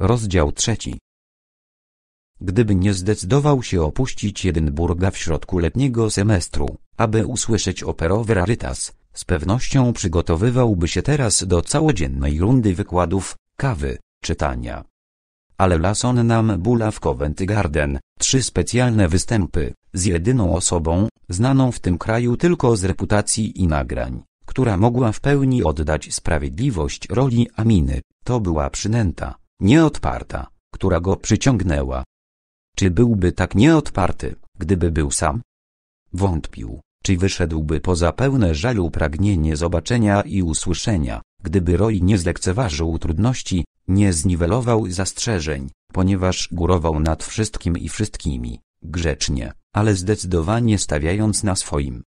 Rozdział trzeci. Gdyby nie zdecydował się opuścić Jedynburga w środku letniego semestru, aby usłyszeć operowy rarytas, z pewnością przygotowywałby się teraz do całodziennej rundy wykładów, kawy, czytania. Ale Lason nam bula w Covent Garden, trzy specjalne występy, z jedyną osobą, znaną w tym kraju tylko z reputacji i nagrań, która mogła w pełni oddać sprawiedliwość roli Aminy, to była przynęta nieodparta, która go przyciągnęła. Czy byłby tak nieodparty, gdyby był sam? Wątpił, czy wyszedłby poza pełne żalu pragnienie zobaczenia i usłyszenia, gdyby Roy nie zlekceważył trudności, nie zniwelował zastrzeżeń, ponieważ górował nad wszystkim i wszystkimi, grzecznie, ale zdecydowanie stawiając na swoim.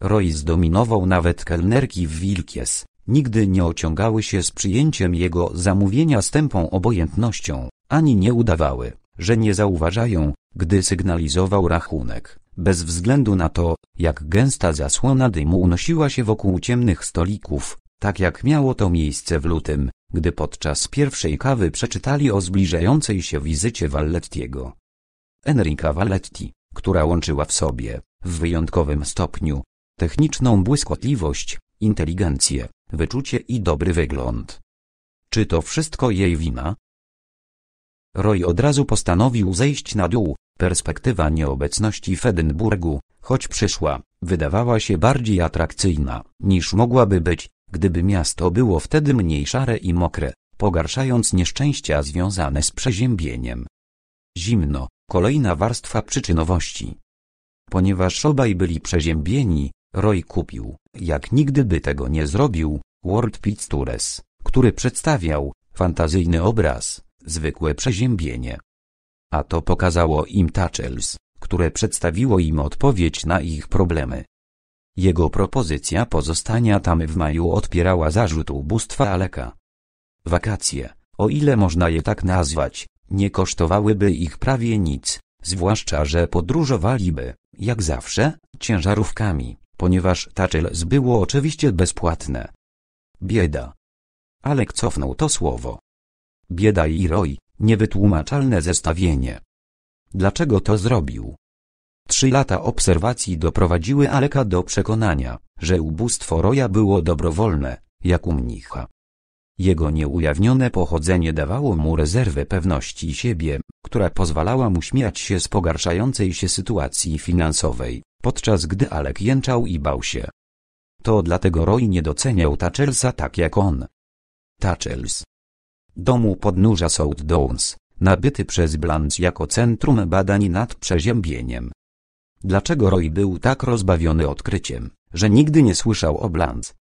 Roy zdominował nawet kelnerki w Wilkies, Nigdy nie ociągały się z przyjęciem jego zamówienia z tępą obojętnością, ani nie udawały, że nie zauważają, gdy sygnalizował rachunek, bez względu na to, jak gęsta zasłona dymu unosiła się wokół ciemnych stolików, tak jak miało to miejsce w lutym, gdy podczas pierwszej kawy przeczytali o zbliżającej się wizycie Vallettiego. Enrica Valletti, która łączyła w sobie, w wyjątkowym stopniu, techniczną błyskotliwość, inteligencję, wyczucie i dobry wygląd. Czy to wszystko jej wina? Roy od razu postanowił zejść na dół, perspektywa nieobecności w Edynburgu, choć przyszła, wydawała się bardziej atrakcyjna, niż mogłaby być, gdyby miasto było wtedy mniej szare i mokre, pogarszając nieszczęścia związane z przeziębieniem. Zimno, kolejna warstwa przyczynowości. Ponieważ obaj byli przeziębieni, Roy kupił, jak nigdy by tego nie zrobił, World Pictures, który przedstawiał fantazyjny obraz, zwykłe przeziębienie. A to pokazało im Tachels, które przedstawiło im odpowiedź na ich problemy. Jego propozycja pozostania tam w maju odpierała zarzut ubóstwa Aleka. Wakacje, o ile można je tak nazwać, nie kosztowałyby ich prawie nic, zwłaszcza że podróżowaliby, jak zawsze, ciężarówkami ponieważ Taczels było oczywiście bezpłatne. Bieda. Alek cofnął to słowo. Bieda i Roy, niewytłumaczalne zestawienie. Dlaczego to zrobił? Trzy lata obserwacji doprowadziły Aleka do przekonania, że ubóstwo Roya było dobrowolne, jak u mnicha. Jego nieujawnione pochodzenie dawało mu rezerwę pewności siebie, która pozwalała mu śmiać się z pogarszającej się sytuacji finansowej podczas gdy Alek jęczał i bał się. To dlatego Roy nie doceniał Tachelsa tak jak on. Tachels. Domu podnóża South Downs, nabyty przez Blanc jako centrum badań nad przeziębieniem. Dlaczego Roy był tak rozbawiony odkryciem, że nigdy nie słyszał o Blanc?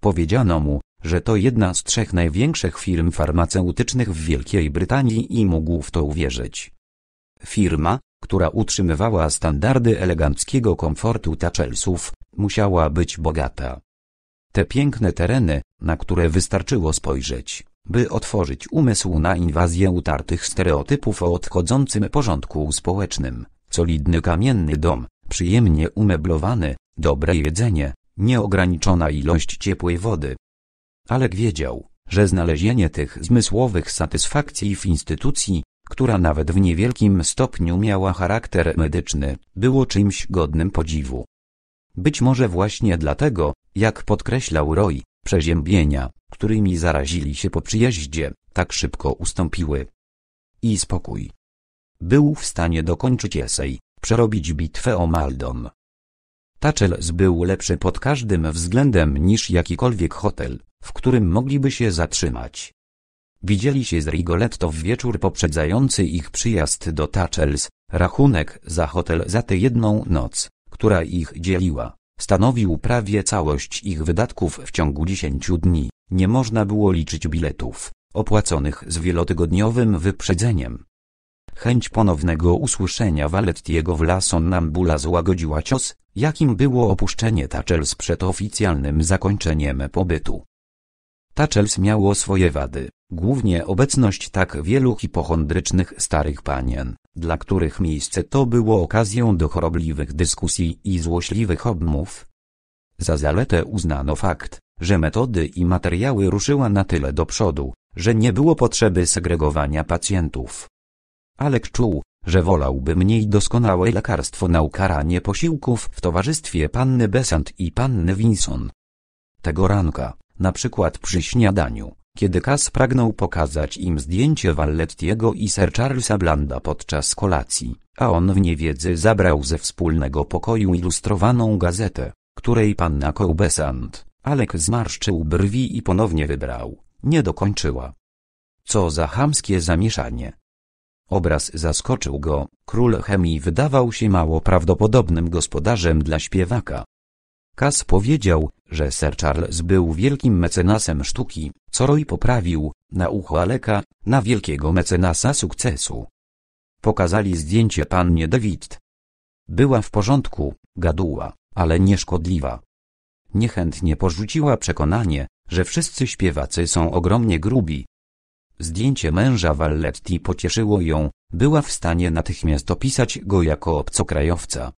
Powiedziano mu, że to jedna z trzech największych firm farmaceutycznych w Wielkiej Brytanii i mógł w to uwierzyć. Firma, która utrzymywała standardy eleganckiego komfortu Taczelsów, musiała być bogata. Te piękne tereny, na które wystarczyło spojrzeć, by otworzyć umysł na inwazję utartych stereotypów o odchodzącym porządku społecznym, solidny kamienny dom, przyjemnie umeblowany, dobre jedzenie, nieograniczona ilość ciepłej wody. Alek wiedział, że znalezienie tych zmysłowych satysfakcji w instytucji, która nawet w niewielkim stopniu miała charakter medyczny, było czymś godnym podziwu. Być może właśnie dlatego, jak podkreślał Roy, przeziębienia, którymi zarazili się po przyjeździe, tak szybko ustąpiły. I spokój. Był w stanie dokończyć esej, przerobić bitwę o Maldon. Tachels był lepszy pod każdym względem niż jakikolwiek hotel, w którym mogliby się zatrzymać. Widzieli się z Rigoletto w wieczór poprzedzający ich przyjazd do Tachels. Rachunek za hotel za tę jedną noc, która ich dzieliła, stanowił prawie całość ich wydatków w ciągu dziesięciu dni. Nie można było liczyć biletów, opłaconych z wielotygodniowym wyprzedzeniem. Chęć ponownego usłyszenia Valettiego w La Sonnambula złagodziła cios, jakim było opuszczenie Tachels przed oficjalnym zakończeniem pobytu. Tachels miało swoje wady, głównie obecność tak wielu hipochondrycznych starych panien, dla których miejsce to było okazją do chorobliwych dyskusji i złośliwych obmów. Za zaletę uznano fakt, że metody i materiały ruszyła na tyle do przodu, że nie było potrzeby segregowania pacjentów. Alek czuł, że wolałby mniej doskonałe lekarstwo na ukaranie posiłków w towarzystwie panny Besant i panny Winson. Tego ranka, na przykład przy śniadaniu, kiedy Kas pragnął pokazać im zdjęcie Vallettiego i Sir Charlesa Blanda podczas kolacji, a on w niewiedzy zabrał ze wspólnego pokoju ilustrowaną gazetę, której panna Kołbesant, Alek zmarszczył brwi i ponownie wybrał, nie dokończyła. Co za chamskie zamieszanie. Obraz zaskoczył go, król chemii wydawał się mało prawdopodobnym gospodarzem dla śpiewaka. Kas powiedział, że Sir Charles był wielkim mecenasem sztuki, co Roy poprawił, na ucho Aleka, na wielkiego mecenasa sukcesu. Pokazali zdjęcie pannie David. Była w porządku, gaduła, ale nieszkodliwa. Niechętnie porzuciła przekonanie, że wszyscy śpiewacy są ogromnie grubi. Zdjęcie męża Valletti pocieszyło ją, była w stanie natychmiast opisać go jako obcokrajowca.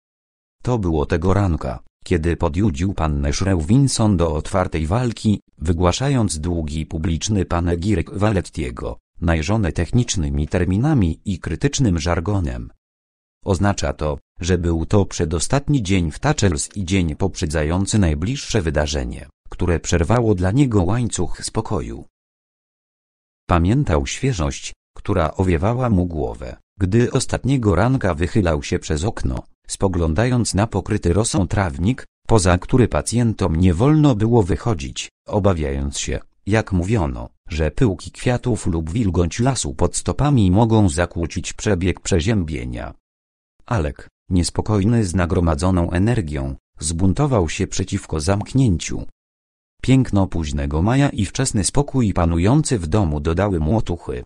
To było tego ranka. Kiedy podjudził pannę Shrew-Winson do otwartej walki, wygłaszając długi publiczny panegirek Walettiego, najrzone technicznymi terminami i krytycznym żargonem. Oznacza to, że był to przedostatni dzień w Tachels i dzień poprzedzający najbliższe wydarzenie, które przerwało dla niego łańcuch spokoju. Pamiętał świeżość, która owiewała mu głowę, gdy ostatniego ranka wychylał się przez okno, spoglądając na pokryty rosą trawnik, poza który pacjentom nie wolno było wychodzić, obawiając się, jak mówiono, że pyłki kwiatów lub wilgoć lasu pod stopami mogą zakłócić przebieg przeziębienia. Alek, niespokojny z nagromadzoną energią, zbuntował się przeciwko zamknięciu. Piękno późnego maja i wczesny spokój panujący w domu dodały mu otuchy.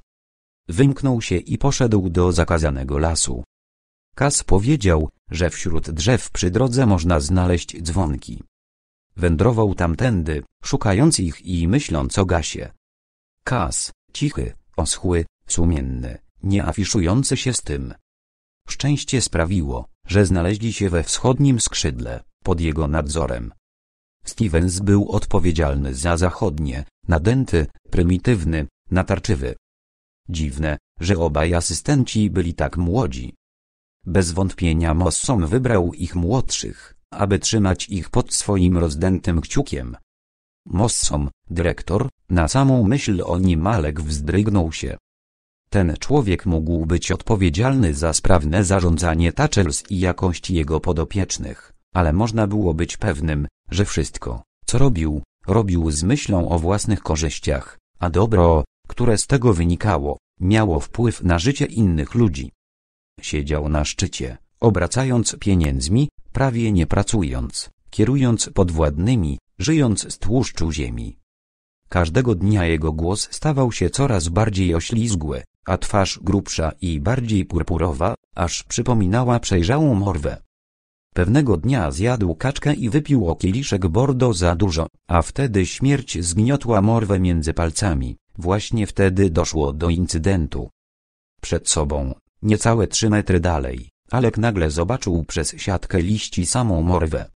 Wymknął się i poszedł do zakazanego lasu, Kas powiedział, że wśród drzew przy drodze można znaleźć dzwonki. Wędrował tamtędy, szukając ich i myśląc o gasie. Kas, cichy, oschły, sumienny, nie afiszujący się z tym. Szczęście sprawiło, że znaleźli się we wschodnim skrzydle, pod jego nadzorem. Stevens był odpowiedzialny za zachodnie, nadęty, prymitywny, natarczywy. Dziwne, że obaj asystenci byli tak młodzi. Bez wątpienia Mossom wybrał ich młodszych, aby trzymać ich pod swoim rozdętym kciukiem. Mossom, dyrektor, na samą myśl o nim Malek wzdrygnął się. Ten człowiek mógł być odpowiedzialny za sprawne zarządzanie taczels i jakość jego podopiecznych, ale można było być pewnym, że wszystko, co robił, robił z myślą o własnych korzyściach, a dobro, które z tego wynikało, miało wpływ na życie innych ludzi. Siedział na szczycie, obracając pieniędzmi, prawie nie pracując, kierując podwładnymi, żyjąc z tłuszczu ziemi. Każdego dnia jego głos stawał się coraz bardziej oślizgły, a twarz grubsza i bardziej purpurowa, aż przypominała przejrzałą morwę. Pewnego dnia zjadł kaczkę i wypił o kieliszek bordo za dużo, a wtedy śmierć zgniotła morwę między palcami. Właśnie wtedy doszło do incydentu. Przed sobą Niecałe trzy metry dalej, Alek nagle zobaczył przez siatkę liści samą morwę.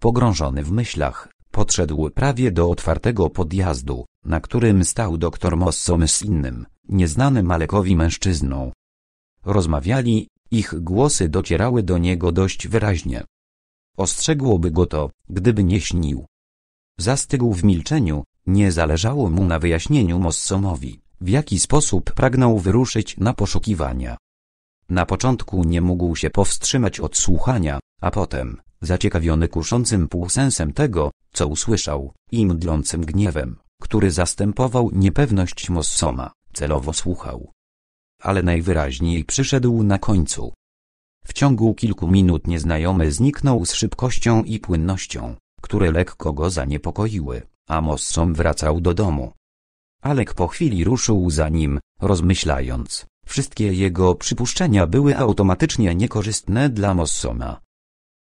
Pogrążony w myślach, podszedł prawie do otwartego podjazdu, na którym stał doktor Mossom z innym, nieznanym Alekowi mężczyzną. Rozmawiali, ich głosy docierały do niego dość wyraźnie. Ostrzegłoby go to, gdyby nie śnił. Zastygł w milczeniu, nie zależało mu na wyjaśnieniu Mossomowi, w jaki sposób pragnął wyruszyć na poszukiwania. Na początku nie mógł się powstrzymać od słuchania, a potem, zaciekawiony kuszącym półsensem tego, co usłyszał, i mdlącym gniewem, który zastępował niepewność Mossoma, celowo słuchał. Ale najwyraźniej przyszedł na końcu. W ciągu kilku minut nieznajomy zniknął z szybkością i płynnością, które lekko go zaniepokoiły, a Mossom wracał do domu. Alek po chwili ruszył za nim, rozmyślając, Wszystkie jego przypuszczenia były automatycznie niekorzystne dla Mossoma.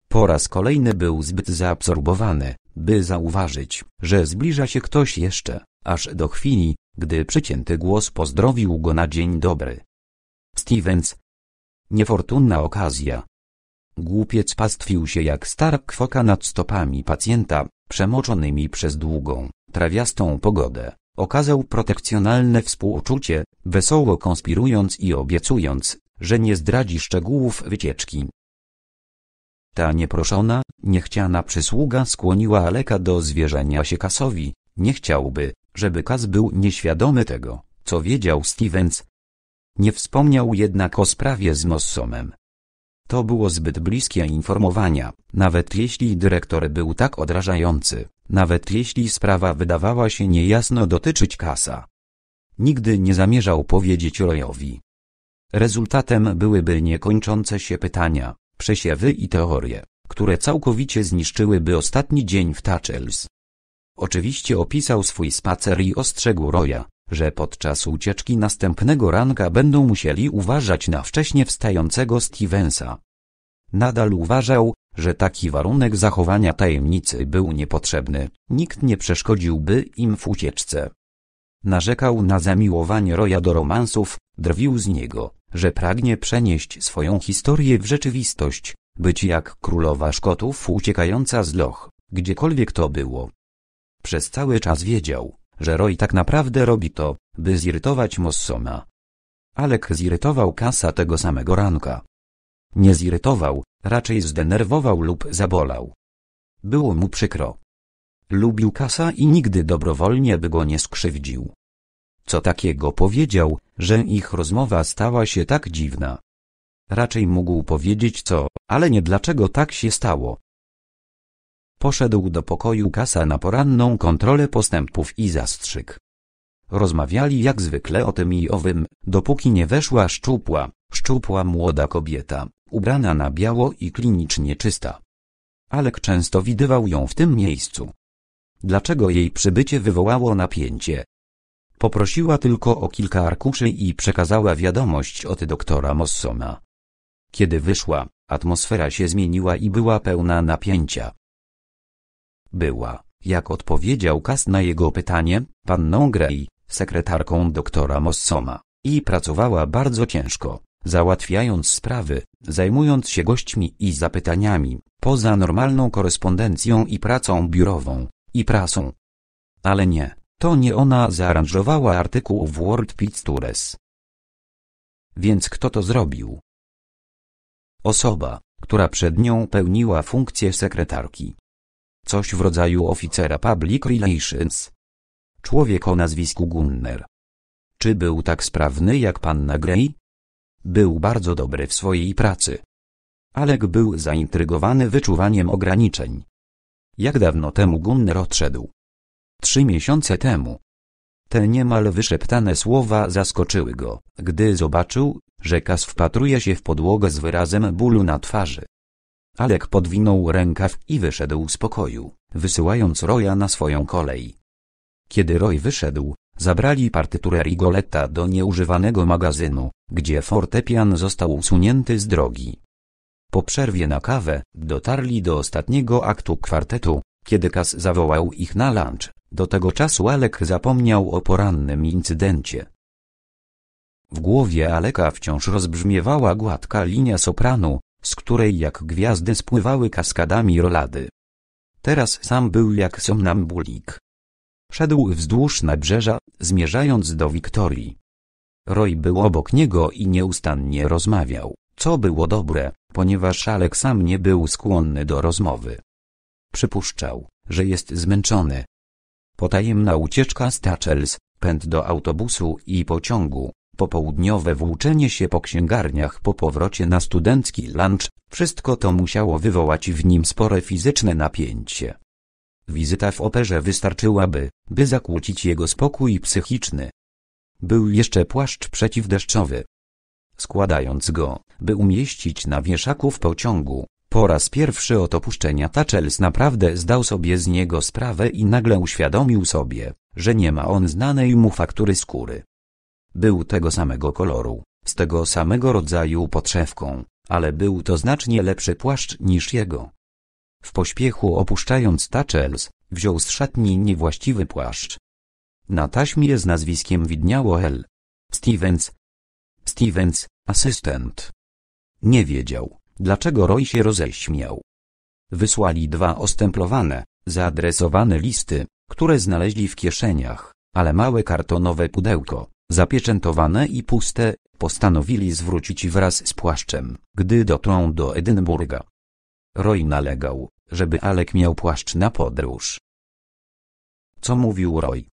Po raz kolejny był zbyt zaabsorbowany, by zauważyć, że zbliża się ktoś jeszcze, aż do chwili, gdy przycięty głos pozdrowił go na dzień dobry. Stevens. Niefortunna okazja. Głupiec pastwił się jak stara kwoka nad stopami pacjenta, przemoczonymi przez długą, trawiastą pogodę. Okazał protekcjonalne współczucie, wesoło konspirując i obiecując, że nie zdradzi szczegółów wycieczki. Ta nieproszona, niechciana przysługa skłoniła Aleka do zwierzenia się Kasowi, nie chciałby, żeby Kas był nieświadomy tego, co wiedział Stevens. Nie wspomniał jednak o sprawie z Mossomem. To było zbyt bliskie informowania, nawet jeśli dyrektor był tak odrażający. Nawet jeśli sprawa wydawała się niejasno dotyczyć kasa. Nigdy nie zamierzał powiedzieć Royowi. Rezultatem byłyby niekończące się pytania, przesiewy i teorie, które całkowicie zniszczyłyby ostatni dzień w Tachels. Oczywiście opisał swój spacer i ostrzegł Roya, że podczas ucieczki następnego ranka będą musieli uważać na wcześnie wstającego Stevensa. Nadal uważał, że taki warunek zachowania tajemnicy był niepotrzebny, nikt nie przeszkodziłby im w ucieczce. Narzekał na zamiłowanie Roya do romansów, drwił z niego, że pragnie przenieść swoją historię w rzeczywistość, być jak królowa Szkotów uciekająca z loch, gdziekolwiek to było. Przez cały czas wiedział, że Roy tak naprawdę robi to, by zirytować Mossoma. Alek zirytował Kasa tego samego ranka. Nie zirytował, Raczej zdenerwował lub zabolał. Było mu przykro. Lubił kasa i nigdy dobrowolnie by go nie skrzywdził. Co takiego powiedział, że ich rozmowa stała się tak dziwna? Raczej mógł powiedzieć co, ale nie dlaczego tak się stało. Poszedł do pokoju kasa na poranną kontrolę postępów i zastrzyk. Rozmawiali jak zwykle o tym i owym, dopóki nie weszła szczupła, szczupła młoda kobieta, ubrana na biało i klinicznie czysta. Alek często widywał ją w tym miejscu. Dlaczego jej przybycie wywołało napięcie? Poprosiła tylko o kilka arkuszy i przekazała wiadomość od doktora Mossona. Kiedy wyszła, atmosfera się zmieniła i była pełna napięcia. Była, jak odpowiedział Kas na jego pytanie, panną Grey sekretarką doktora Mossoma i pracowała bardzo ciężko, załatwiając sprawy, zajmując się gośćmi i zapytaniami, poza normalną korespondencją i pracą biurową, i prasą. Ale nie, to nie ona zaaranżowała artykuł w World Pictures. Więc kto to zrobił? Osoba, która przed nią pełniła funkcję sekretarki. Coś w rodzaju oficera public relations, Człowiek o nazwisku Gunner. Czy był tak sprawny jak panna Grey? Był bardzo dobry w swojej pracy. Alek był zaintrygowany wyczuwaniem ograniczeń. Jak dawno temu Gunner odszedł? Trzy miesiące temu. Te niemal wyszeptane słowa zaskoczyły go, gdy zobaczył, że Kas wpatruje się w podłogę z wyrazem bólu na twarzy. Alek podwinął rękaw i wyszedł z pokoju, wysyłając Roja na swoją kolej. Kiedy Roy wyszedł, zabrali partyturę Rigoletta do nieużywanego magazynu, gdzie fortepian został usunięty z drogi. Po przerwie na kawę, dotarli do ostatniego aktu kwartetu, kiedy Kas zawołał ich na lunch, do tego czasu Alek zapomniał o porannym incydencie. W głowie Aleka wciąż rozbrzmiewała gładka linia sopranu, z której jak gwiazdy spływały kaskadami rolady. Teraz sam był jak somnambulik. Szedł wzdłuż nabrzeża, zmierzając do Wiktorii. Roy był obok niego i nieustannie rozmawiał, co było dobre, ponieważ Alek sam nie był skłonny do rozmowy. Przypuszczał, że jest zmęczony. Potajemna ucieczka z Tachels, pęd do autobusu i pociągu, popołudniowe włóczenie się po księgarniach po powrocie na studencki lunch, wszystko to musiało wywołać w nim spore fizyczne napięcie. Wizyta w operze wystarczyłaby, by zakłócić jego spokój psychiczny. Był jeszcze płaszcz przeciwdeszczowy. Składając go, by umieścić na wieszaku w pociągu, po raz pierwszy od opuszczenia Tachels naprawdę zdał sobie z niego sprawę i nagle uświadomił sobie, że nie ma on znanej mu faktury skóry. Był tego samego koloru, z tego samego rodzaju podszewką, ale był to znacznie lepszy płaszcz niż jego. W pośpiechu opuszczając Tachels, wziął z szatni niewłaściwy płaszcz. Na taśmie z nazwiskiem widniało L. Stevens. Stevens, asystent. Nie wiedział, dlaczego Roy się roześmiał. Wysłali dwa ostemplowane, zaadresowane listy, które znaleźli w kieszeniach, ale małe kartonowe pudełko, zapieczętowane i puste, postanowili zwrócić wraz z płaszczem, gdy dotrą do Edynburga. Roy nalegał, żeby Alek miał płaszcz na podróż. Co mówił Roy?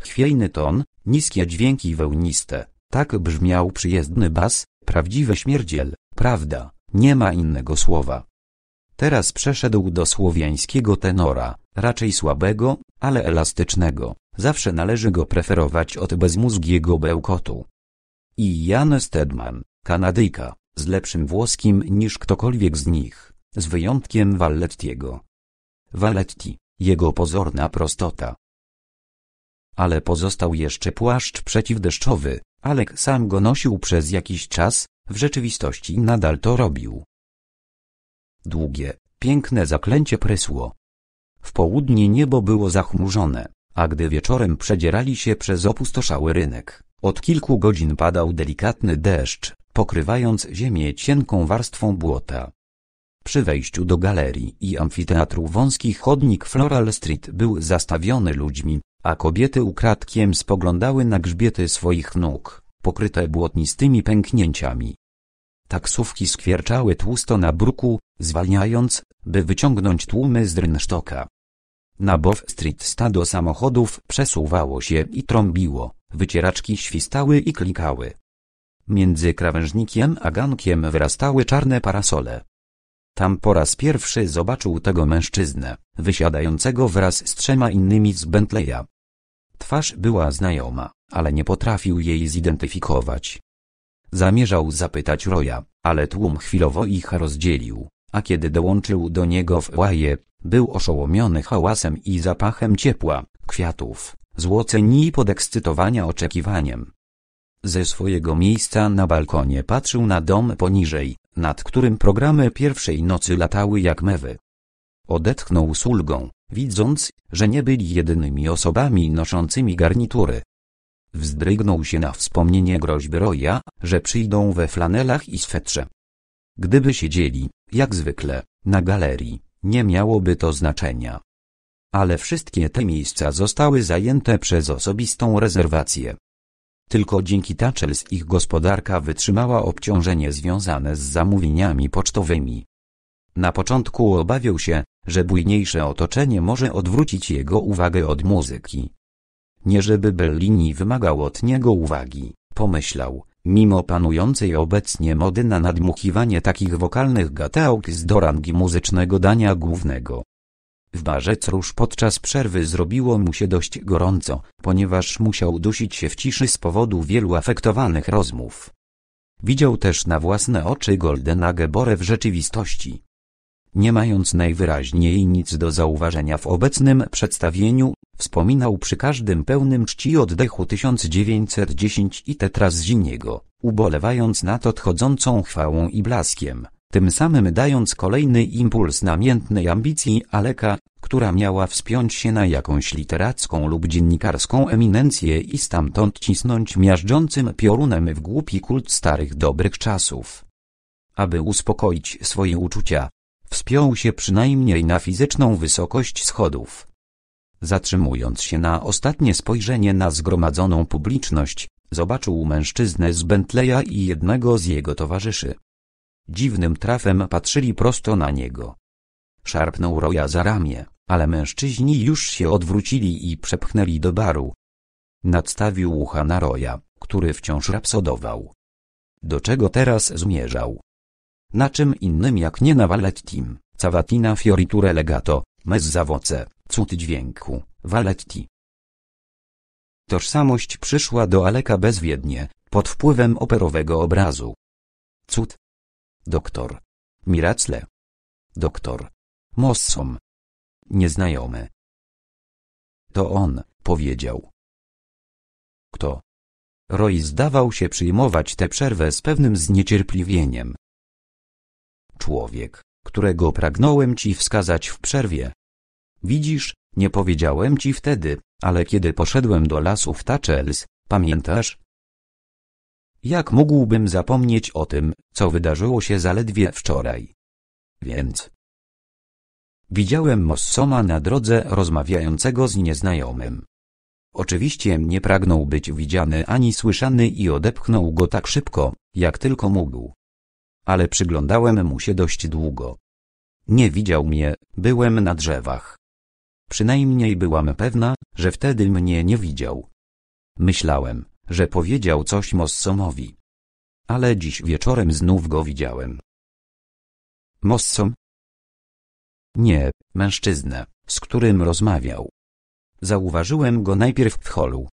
Chwiejny ton, niskie dźwięki wełniste, tak brzmiał przyjezdny bas, prawdziwy śmierdziel, prawda, nie ma innego słowa. Teraz przeszedł do słowiańskiego tenora, raczej słabego, ale elastycznego, zawsze należy go preferować od bezmózgiego bełkotu. I Jan Stedman, Kanadyjka, z lepszym włoskim niż ktokolwiek z nich z wyjątkiem Vallettiego. Valletti, jego pozorna prostota. Ale pozostał jeszcze płaszcz przeciwdeszczowy, Alek sam go nosił przez jakiś czas, w rzeczywistości nadal to robił. Długie, piękne zaklęcie prysło. W południe niebo było zachmurzone, a gdy wieczorem przedzierali się przez opustoszały rynek, od kilku godzin padał delikatny deszcz, pokrywając ziemię cienką warstwą błota. Przy wejściu do galerii i amfiteatru wąski chodnik Floral Street był zastawiony ludźmi, a kobiety ukradkiem spoglądały na grzbiety swoich nóg, pokryte błotnistymi pęknięciami. Taksówki skwierczały tłusto na bruku, zwalniając, by wyciągnąć tłumy z rynsztoka. Na Bow Street stado samochodów przesuwało się i trąbiło, wycieraczki świstały i klikały. Między krawężnikiem a gankiem wyrastały czarne parasole. Tam po raz pierwszy zobaczył tego mężczyznę, wysiadającego wraz z trzema innymi z Bentleya. Twarz była znajoma, ale nie potrafił jej zidentyfikować. Zamierzał zapytać Roya, ale tłum chwilowo ich rozdzielił, a kiedy dołączył do niego w łaje, był oszołomiony hałasem i zapachem ciepła, kwiatów, złoceni i podekscytowania oczekiwaniem. Ze swojego miejsca na balkonie patrzył na dom poniżej, nad którym programy pierwszej nocy latały jak mewy. Odetchnął z ulgą, widząc, że nie byli jedynymi osobami noszącymi garnitury. Wzdrygnął się na wspomnienie groźby Roya, że przyjdą we flanelach i swetrze. Gdyby siedzieli, jak zwykle, na galerii, nie miałoby to znaczenia. Ale wszystkie te miejsca zostały zajęte przez osobistą rezerwację. Tylko dzięki Touchels ich gospodarka wytrzymała obciążenie związane z zamówieniami pocztowymi. Na początku obawiał się, że bujniejsze otoczenie może odwrócić jego uwagę od muzyki. Nie żeby Bellini wymagał od niego uwagi, pomyślał, mimo panującej obecnie mody na nadmuchiwanie takich wokalnych gatełk z dorangi muzycznego dania głównego. W barze już podczas przerwy zrobiło mu się dość gorąco, ponieważ musiał dusić się w ciszy z powodu wielu afektowanych rozmów. Widział też na własne oczy Goldena Gebore w rzeczywistości. Nie mając najwyraźniej nic do zauważenia w obecnym przedstawieniu, wspominał przy każdym pełnym czci oddechu 1910 i Tetraziniego, ubolewając nad odchodzącą chwałą i blaskiem tym samym dając kolejny impuls namiętnej ambicji Aleka, która miała wspiąć się na jakąś literacką lub dziennikarską eminencję i stamtąd cisnąć miażdżącym piorunem w głupi kult starych dobrych czasów. Aby uspokoić swoje uczucia, wspiął się przynajmniej na fizyczną wysokość schodów. Zatrzymując się na ostatnie spojrzenie na zgromadzoną publiczność, zobaczył mężczyznę z Bentleya i jednego z jego towarzyszy. Dziwnym trafem patrzyli prosto na niego. Szarpnął Roya za ramię, ale mężczyźni już się odwrócili i przepchnęli do baru. Nadstawił ucha na Roya, który wciąż rapsodował. Do czego teraz zmierzał? Na czym innym jak nie na Valettim, Cavatina fioriture legato, mez Zawoce, cud dźwięku, Valetti. Tożsamość przyszła do Aleka bezwiednie, pod wpływem operowego obrazu. Cud, Doktor. Miracle. Doktor. Mossom. Nieznajomy. To on, powiedział. Kto? Roy zdawał się przyjmować tę przerwę z pewnym zniecierpliwieniem. Człowiek, którego pragnąłem ci wskazać w przerwie. Widzisz, nie powiedziałem ci wtedy, ale kiedy poszedłem do lasu w Tachels, pamiętasz, jak mógłbym zapomnieć o tym, co wydarzyło się zaledwie wczoraj? Więc... Widziałem Mossoma na drodze rozmawiającego z nieznajomym. Oczywiście nie pragnął być widziany ani słyszany i odepchnął go tak szybko, jak tylko mógł. Ale przyglądałem mu się dość długo. Nie widział mnie, byłem na drzewach. Przynajmniej byłam pewna, że wtedy mnie nie widział. Myślałem, że powiedział coś Mossomowi. Ale dziś wieczorem znów go widziałem. Mossom? Nie, mężczyznę, z którym rozmawiał. Zauważyłem go najpierw w holu.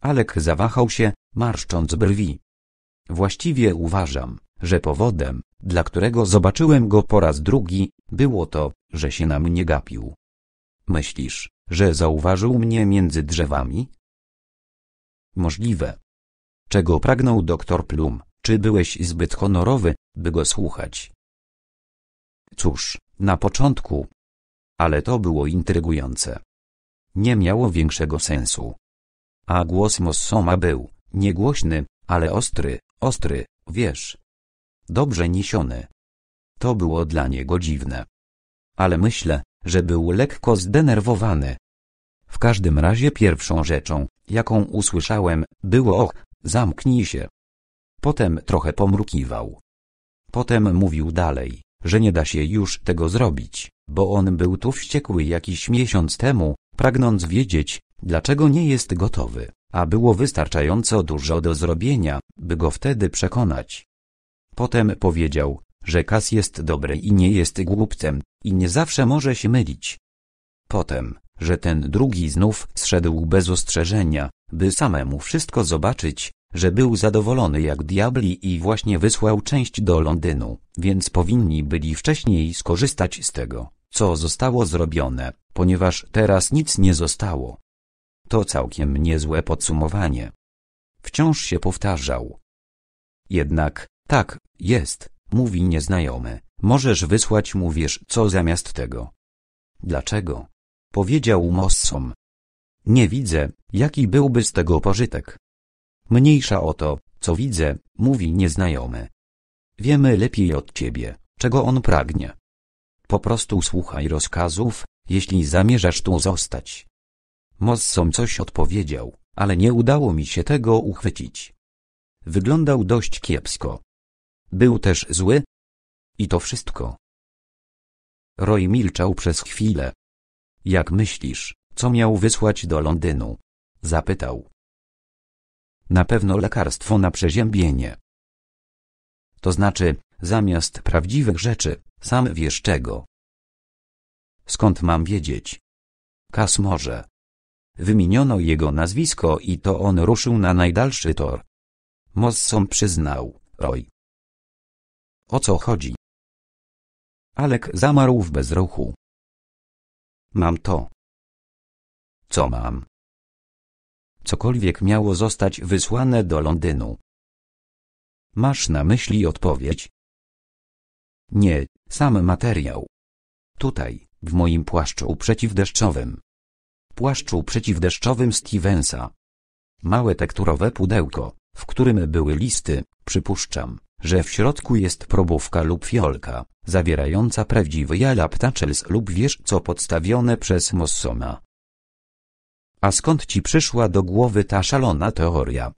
Alek zawahał się, marszcząc brwi. Właściwie uważam, że powodem, dla którego zobaczyłem go po raz drugi, było to, że się na mnie gapił. Myślisz, że zauważył mnie między drzewami? możliwe. Czego pragnął doktor Plum? Czy byłeś zbyt honorowy, by go słuchać? Cóż, na początku. Ale to było intrygujące. Nie miało większego sensu. A głos Mossoma był, niegłośny, ale ostry, ostry, wiesz. Dobrze niesiony. To było dla niego dziwne. Ale myślę, że był lekko zdenerwowany, w każdym razie pierwszą rzeczą, jaką usłyszałem, było och, zamknij się. Potem trochę pomrukiwał. Potem mówił dalej, że nie da się już tego zrobić, bo on był tu wściekły jakiś miesiąc temu, pragnąc wiedzieć, dlaczego nie jest gotowy, a było wystarczająco dużo do zrobienia, by go wtedy przekonać. Potem powiedział, że Kas jest dobry i nie jest głupcem, i nie zawsze może się mylić. Potem, że ten drugi znów zszedł bez ostrzeżenia, by samemu wszystko zobaczyć, że był zadowolony jak diabli i właśnie wysłał część do Londynu, więc powinni byli wcześniej skorzystać z tego, co zostało zrobione, ponieważ teraz nic nie zostało. To całkiem niezłe podsumowanie. Wciąż się powtarzał. Jednak, tak, jest, mówi nieznajomy, możesz wysłać mu wiesz co zamiast tego. Dlaczego? powiedział Mossom. Nie widzę, jaki byłby z tego pożytek. Mniejsza o to, co widzę, mówi nieznajomy. Wiemy lepiej od ciebie, czego on pragnie. Po prostu słuchaj rozkazów, jeśli zamierzasz tu zostać. Mossom coś odpowiedział, ale nie udało mi się tego uchwycić. Wyglądał dość kiepsko. Był też zły. I to wszystko. Roy milczał przez chwilę, jak myślisz, co miał wysłać do Londynu? Zapytał. Na pewno lekarstwo na przeziębienie. To znaczy, zamiast prawdziwych rzeczy, sam wiesz czego. Skąd mam wiedzieć? Kas może. Wymieniono jego nazwisko i to on ruszył na najdalszy tor. Mossom przyznał, Roy. O co chodzi? Alek zamarł w bezruchu. Mam to. Co mam? Cokolwiek miało zostać wysłane do Londynu. Masz na myśli odpowiedź? Nie, sam materiał. Tutaj, w moim płaszczu przeciwdeszczowym. Płaszczu przeciwdeszczowym Stevensa. Małe tekturowe pudełko, w którym były listy, przypuszczam że w środku jest probówka lub fiolka, zawierająca prawdziwy jala ptaczels lub co podstawione przez Mossoma. A skąd ci przyszła do głowy ta szalona teoria?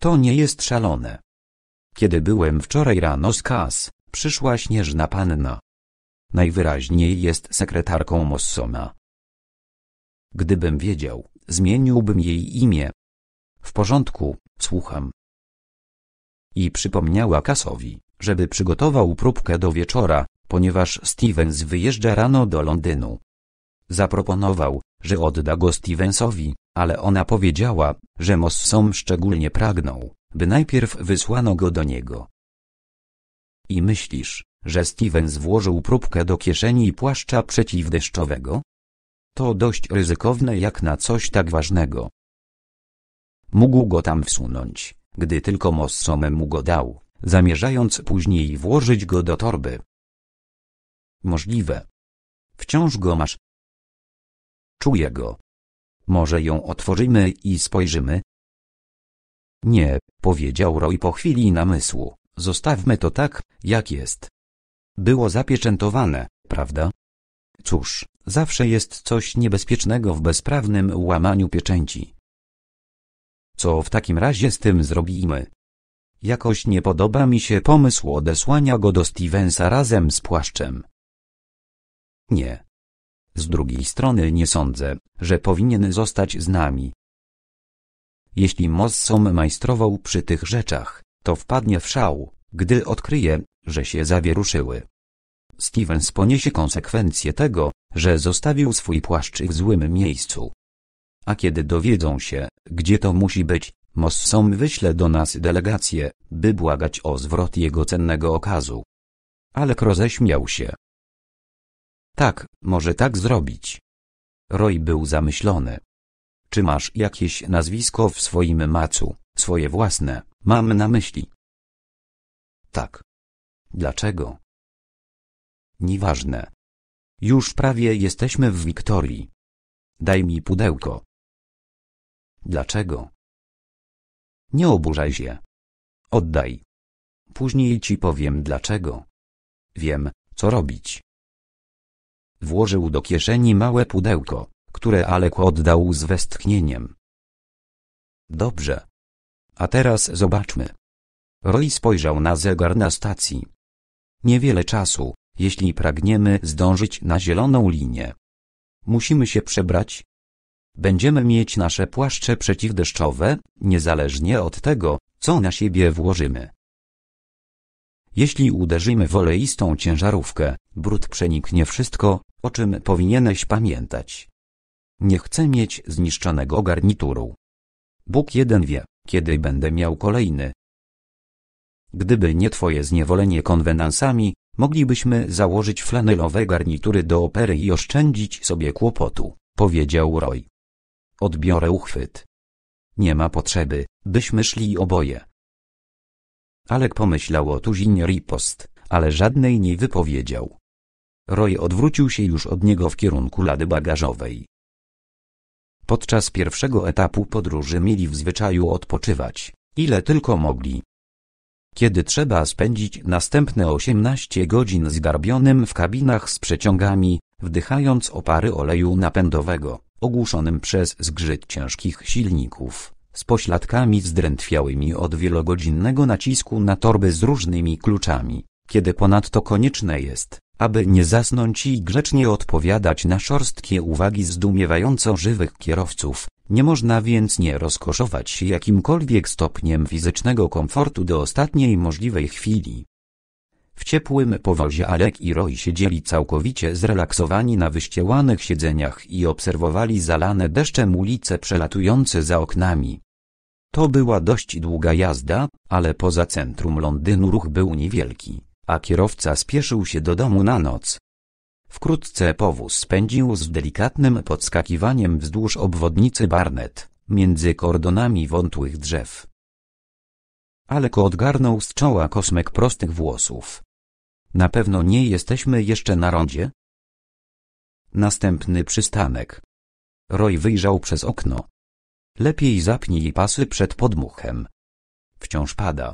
To nie jest szalone. Kiedy byłem wczoraj rano z kas, przyszła śnieżna panna. Najwyraźniej jest sekretarką Mossoma. Gdybym wiedział, zmieniłbym jej imię. W porządku, słucham i przypomniała Kasowi, żeby przygotował próbkę do wieczora, ponieważ Stevens wyjeżdża rano do Londynu. Zaproponował, że odda go Stevensowi, ale ona powiedziała, że Mossom szczególnie pragnął, by najpierw wysłano go do niego. I myślisz, że Stevens włożył próbkę do kieszeni płaszcza przeciwdeszczowego? To dość ryzykowne jak na coś tak ważnego. Mógł go tam wsunąć, gdy tylko Mossom mu go dał, zamierzając później włożyć go do torby. Możliwe. Wciąż go masz. Czuję go. Może ją otworzymy i spojrzymy? Nie, powiedział Roy po chwili namysłu. Zostawmy to tak, jak jest. Było zapieczętowane, prawda? Cóż, zawsze jest coś niebezpiecznego w bezprawnym łamaniu pieczęci. Co w takim razie z tym zrobimy? Jakoś nie podoba mi się pomysł odesłania go do Stevensa razem z płaszczem. Nie. Z drugiej strony nie sądzę, że powinien zostać z nami. Jeśli Mossom majstrował przy tych rzeczach, to wpadnie w szał, gdy odkryje, że się zawieruszyły. Stevens poniesie konsekwencje tego, że zostawił swój płaszcz w złym miejscu. A kiedy dowiedzą się, gdzie to musi być, Mossom wyśle do nas delegację, by błagać o zwrot jego cennego okazu. Ale roześmiał się. Tak, może tak zrobić. Roy był zamyślony. Czy masz jakieś nazwisko w swoim macu, swoje własne, mam na myśli? Tak. Dlaczego? Nieważne. Już prawie jesteśmy w Wiktorii. Daj mi pudełko. Dlaczego? Nie oburzaj się. Oddaj. Później ci powiem dlaczego. Wiem, co robić. Włożył do kieszeni małe pudełko, które Alek oddał z westchnieniem. Dobrze. A teraz zobaczmy. Roy spojrzał na zegar na stacji. Niewiele czasu, jeśli pragniemy zdążyć na zieloną linię. Musimy się przebrać, Będziemy mieć nasze płaszcze przeciwdeszczowe, niezależnie od tego, co na siebie włożymy. Jeśli uderzymy w oleistą ciężarówkę, brud przeniknie wszystko, o czym powinieneś pamiętać. Nie chcę mieć zniszczonego garnituru. Bóg jeden wie, kiedy będę miał kolejny. Gdyby nie twoje zniewolenie konwenansami, moglibyśmy założyć flanelowe garnitury do opery i oszczędzić sobie kłopotu, powiedział Roy. Odbiorę uchwyt. Nie ma potrzeby, byśmy szli oboje. Alek pomyślał o tuzinie ripost, ale żadnej nie wypowiedział. Roy odwrócił się już od niego w kierunku lady bagażowej. Podczas pierwszego etapu podróży mieli w zwyczaju odpoczywać, ile tylko mogli. Kiedy trzeba spędzić następne 18 godzin zgarbionym w kabinach z przeciągami, wdychając opary oleju napędowego, ogłuszonym przez zgrzyt ciężkich silników, z pośladkami zdrętwiałymi od wielogodzinnego nacisku na torby z różnymi kluczami, kiedy ponadto konieczne jest, aby nie zasnąć i grzecznie odpowiadać na szorstkie uwagi zdumiewająco żywych kierowców, nie można więc nie rozkoszować się jakimkolwiek stopniem fizycznego komfortu do ostatniej możliwej chwili. W ciepłym powozie Alek i Roy siedzieli całkowicie zrelaksowani na wyściełanych siedzeniach i obserwowali zalane deszczem ulice przelatujące za oknami. To była dość długa jazda, ale poza centrum Londynu ruch był niewielki, a kierowca spieszył się do domu na noc. Wkrótce powóz spędził z delikatnym podskakiwaniem wzdłuż obwodnicy Barnet, między kordonami wątłych drzew. Aleko odgarnął z czoła kosmek prostych włosów. Na pewno nie jesteśmy jeszcze na rondzie? Następny przystanek. Roy wyjrzał przez okno. Lepiej zapnij pasy przed podmuchem. Wciąż pada.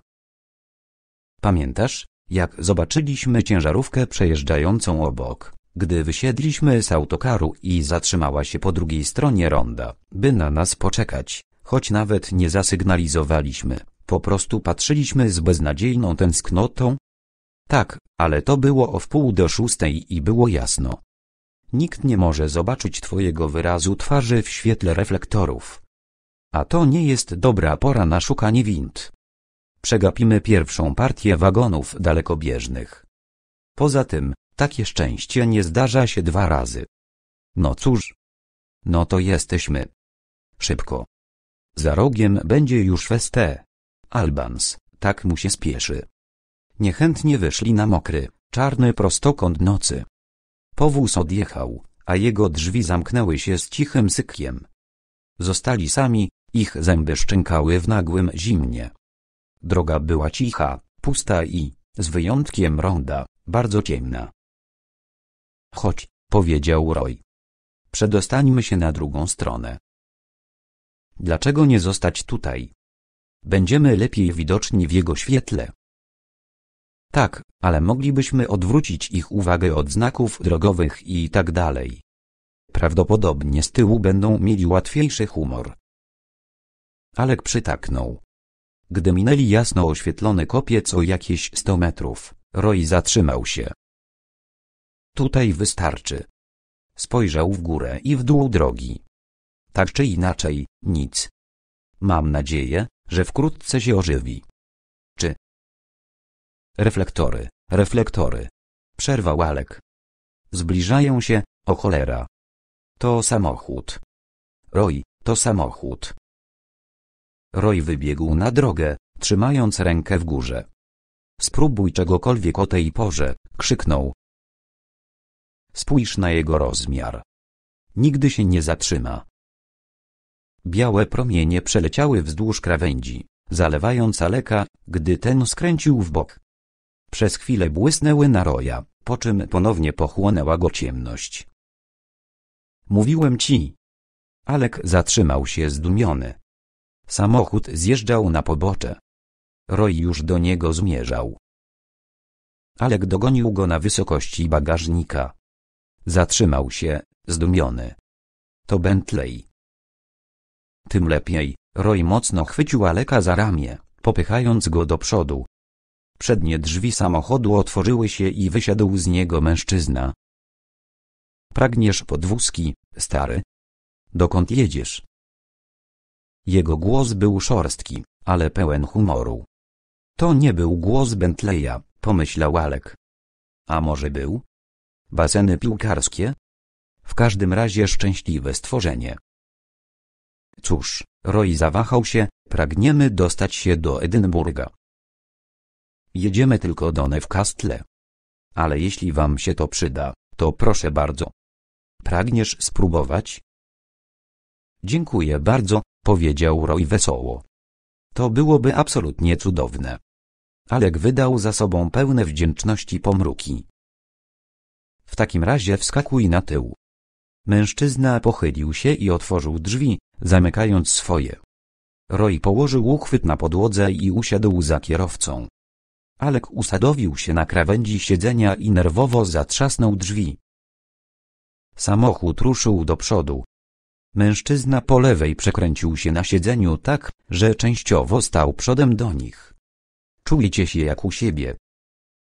Pamiętasz, jak zobaczyliśmy ciężarówkę przejeżdżającą obok, gdy wysiedliśmy z autokaru i zatrzymała się po drugiej stronie ronda, by na nas poczekać, choć nawet nie zasygnalizowaliśmy, po prostu patrzyliśmy z beznadziejną tęsknotą. Tak, ale to było o wpół do szóstej i było jasno. Nikt nie może zobaczyć twojego wyrazu twarzy w świetle reflektorów. A to nie jest dobra pora na szukanie wind. Przegapimy pierwszą partię wagonów dalekobieżnych. Poza tym, takie szczęście nie zdarza się dwa razy. No cóż. No to jesteśmy. Szybko. Za rogiem będzie już festę. Albans, tak mu się spieszy. Niechętnie wyszli na mokry, czarny prostokąt nocy. Powóz odjechał, a jego drzwi zamknęły się z cichym sykiem. Zostali sami, ich zęby szczękały w nagłym zimnie. Droga była cicha, pusta i, z wyjątkiem ronda, bardzo ciemna. Chodź, powiedział Roy. Przedostańmy się na drugą stronę. Dlaczego nie zostać tutaj? będziemy lepiej widoczni w jego świetle. Tak, ale moglibyśmy odwrócić ich uwagę od znaków drogowych i tak dalej. Prawdopodobnie z tyłu będą mieli łatwiejszy humor. Alek przytaknął. Gdy minęli jasno oświetlony kopiec o jakieś 100 metrów, Roy zatrzymał się. Tutaj wystarczy. Spojrzał w górę i w dół drogi. Tak czy inaczej, nic. Mam nadzieję, że wkrótce się ożywi. Czy? Reflektory, reflektory. Przerwał Alek. Zbliżają się, o cholera. To samochód. Roy, to samochód. Roy wybiegł na drogę, trzymając rękę w górze. Spróbuj czegokolwiek o tej porze, krzyknął. Spójrz na jego rozmiar. Nigdy się nie zatrzyma. Białe promienie przeleciały wzdłuż krawędzi, zalewając Aleka, gdy ten skręcił w bok. Przez chwilę błysnęły na roja, po czym ponownie pochłonęła go ciemność. Mówiłem ci. Alek zatrzymał się zdumiony. Samochód zjeżdżał na pobocze. Roy już do niego zmierzał. Alek dogonił go na wysokości bagażnika. Zatrzymał się, zdumiony. To Bentley. Tym lepiej, Roy mocno chwycił Aleka za ramię, popychając go do przodu. Przednie drzwi samochodu otworzyły się i wysiadł z niego mężczyzna. Pragniesz podwózki, stary? Dokąd jedziesz? Jego głos był szorstki, ale pełen humoru. To nie był głos Bentleya, pomyślał Alek. A może był? Baseny piłkarskie? W każdym razie szczęśliwe stworzenie. Cóż, Roy zawahał się, pragniemy dostać się do Edynburga. Jedziemy tylko do Newcastle. Ale jeśli wam się to przyda, to proszę bardzo. Pragniesz spróbować? Dziękuję bardzo, powiedział Roy wesoło. To byłoby absolutnie cudowne. Alek wydał za sobą pełne wdzięczności pomruki. W takim razie wskakuj na tył. Mężczyzna pochylił się i otworzył drzwi, zamykając swoje. Roy położył uchwyt na podłodze i usiadł za kierowcą. Alek usadowił się na krawędzi siedzenia i nerwowo zatrzasnął drzwi. Samochód ruszył do przodu. Mężczyzna po lewej przekręcił się na siedzeniu tak, że częściowo stał przodem do nich. Czujcie się jak u siebie.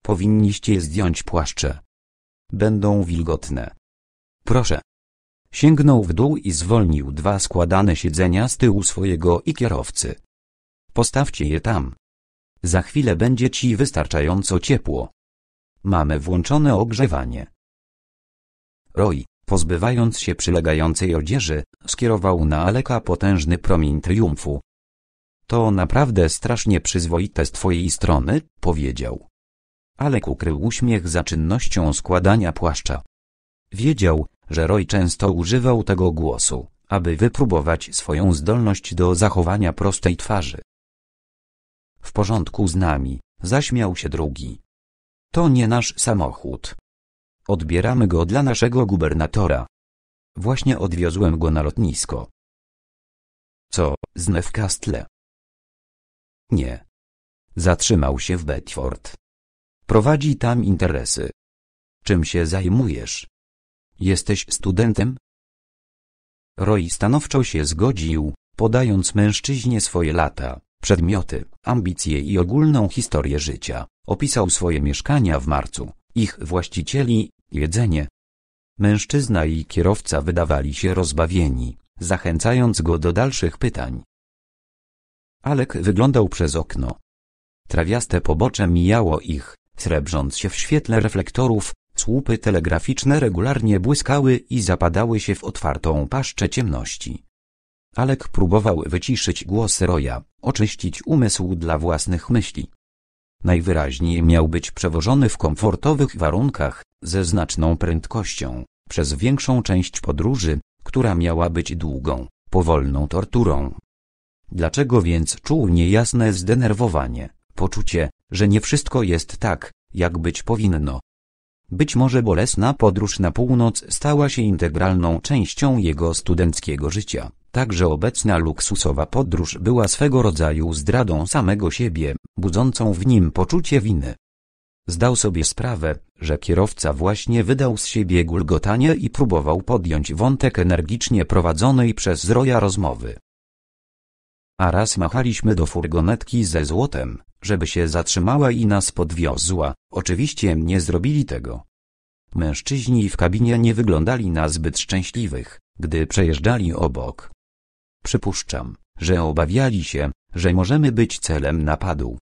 Powinniście zdjąć płaszcze. Będą wilgotne. Proszę. Sięgnął w dół i zwolnił dwa składane siedzenia z tyłu swojego i kierowcy. Postawcie je tam. Za chwilę będzie ci wystarczająco ciepło. Mamy włączone ogrzewanie. Roy, pozbywając się przylegającej odzieży, skierował na Aleka potężny promień triumfu. To naprawdę strasznie przyzwoite z twojej strony, powiedział. Alek ukrył uśmiech za czynnością składania płaszcza. Wiedział, że Roy często używał tego głosu, aby wypróbować swoją zdolność do zachowania prostej twarzy. W porządku z nami, zaśmiał się drugi. To nie nasz samochód. Odbieramy go dla naszego gubernatora. Właśnie odwiozłem go na lotnisko. Co, z Newcastle? Nie. Zatrzymał się w Bedford. Prowadzi tam interesy. Czym się zajmujesz? Jesteś studentem? Roy stanowczo się zgodził, podając mężczyźnie swoje lata, przedmioty, ambicje i ogólną historię życia. Opisał swoje mieszkania w marcu, ich właścicieli, jedzenie. Mężczyzna i kierowca wydawali się rozbawieni, zachęcając go do dalszych pytań. Alek wyglądał przez okno. Trawiaste pobocze mijało ich, srebrząc się w świetle reflektorów, Słupy telegraficzne regularnie błyskały i zapadały się w otwartą paszczę ciemności. Alek próbował wyciszyć głos Roya, oczyścić umysł dla własnych myśli. Najwyraźniej miał być przewożony w komfortowych warunkach, ze znaczną prędkością, przez większą część podróży, która miała być długą, powolną torturą. Dlaczego więc czuł niejasne zdenerwowanie, poczucie, że nie wszystko jest tak, jak być powinno, być może bolesna podróż na północ stała się integralną częścią jego studenckiego życia. Także obecna luksusowa podróż była swego rodzaju zdradą samego siebie, budzącą w nim poczucie winy. Zdał sobie sprawę, że kierowca właśnie wydał z siebie gulgotanie i próbował podjąć wątek energicznie prowadzonej przez Roya rozmowy a raz machaliśmy do furgonetki ze złotem, żeby się zatrzymała i nas podwiozła, oczywiście nie zrobili tego. Mężczyźni w kabinie nie wyglądali na zbyt szczęśliwych, gdy przejeżdżali obok. Przypuszczam, że obawiali się, że możemy być celem napadu.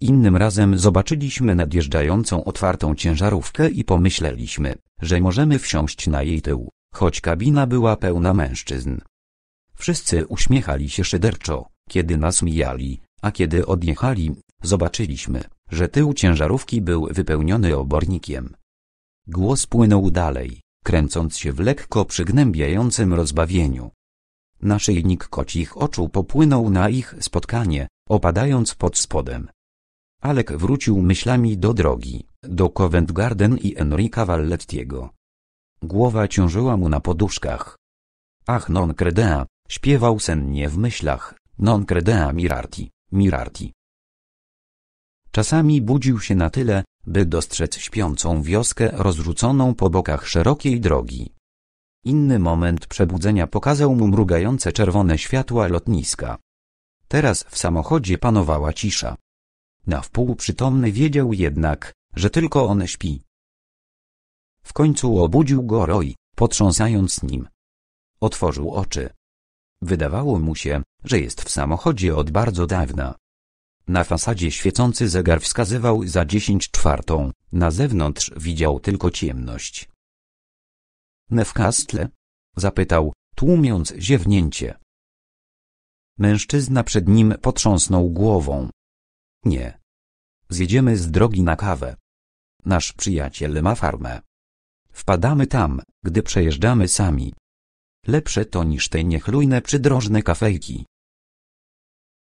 Innym razem zobaczyliśmy nadjeżdżającą otwartą ciężarówkę i pomyśleliśmy, że możemy wsiąść na jej tył, choć kabina była pełna mężczyzn. Wszyscy uśmiechali się szyderczo, kiedy nas mijali, a kiedy odjechali, zobaczyliśmy, że tył ciężarówki był wypełniony obornikiem. Głos płynął dalej, kręcąc się w lekko przygnębiającym rozbawieniu. Naszyjnik kocich oczu popłynął na ich spotkanie, opadając pod spodem. Alek wrócił myślami do drogi, do Covent Garden i Enrika Vallettiego. Głowa ciążyła mu na poduszkach. Ach non credea, Śpiewał sennie w myślach, non credea mirarti, mirarti. Czasami budził się na tyle, by dostrzec śpiącą wioskę rozrzuconą po bokach szerokiej drogi. Inny moment przebudzenia pokazał mu mrugające czerwone światła lotniska. Teraz w samochodzie panowała cisza. Na wpół przytomny wiedział jednak, że tylko on śpi. W końcu obudził go Roy, potrząsając nim. Otworzył oczy. Wydawało mu się, że jest w samochodzie od bardzo dawna. Na fasadzie świecący zegar wskazywał za dziesięć czwartą, na zewnątrz widział tylko ciemność. Newcastle? zapytał, tłumiąc ziewnięcie. Mężczyzna przed nim potrząsnął głową. Nie. Zjedziemy z drogi na kawę. Nasz przyjaciel ma farmę. Wpadamy tam, gdy przejeżdżamy sami. Lepsze to niż te niechlujne przydrożne kafejki.